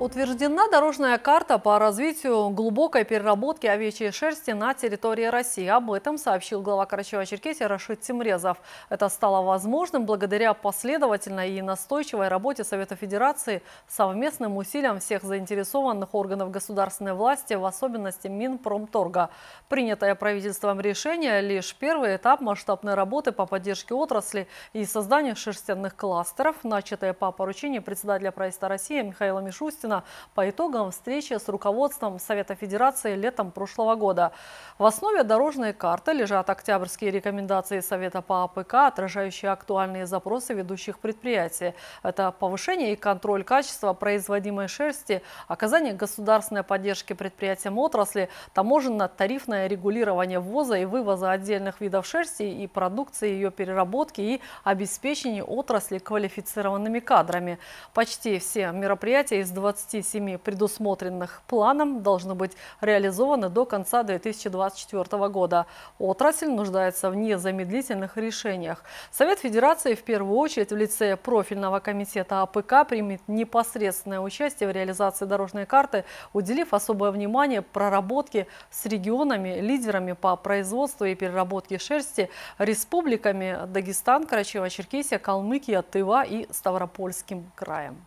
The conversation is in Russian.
Утверждена дорожная карта по развитию глубокой переработки овечьей шерсти на территории России. Об этом сообщил глава Карачева-Черкесии Рашид Тимрезов. Это стало возможным благодаря последовательной и настойчивой работе Совета Федерации, совместным усилиям всех заинтересованных органов государственной власти, в особенности Минпромторга. Принятое правительством решение – лишь первый этап масштабной работы по поддержке отрасли и созданию шерстяных кластеров, начатое по поручению председателя правительства России Михаила Михаила Мишустина по итогам встречи с руководством Совета Федерации летом прошлого года. В основе дорожной карты лежат октябрьские рекомендации Совета по АПК, отражающие актуальные запросы ведущих предприятий. Это повышение и контроль качества производимой шерсти, оказание государственной поддержки предприятиям отрасли, таможенно-тарифное регулирование ввоза и вывоза отдельных видов шерсти и продукции ее переработки и обеспечение отрасли квалифицированными кадрами. Почти все мероприятия мероприятия из 27 предусмотренных планом должны быть реализованы до конца 2024 года. Отрасль нуждается в незамедлительных решениях. Совет Федерации в первую очередь в лице профильного комитета АПК примет непосредственное участие в реализации дорожной карты, уделив особое внимание проработке с регионами, лидерами по производству и переработке шерсти, республиками Дагестан, Карачево-Черкесия, Калмыкия, Тыва и Ставропольским краем.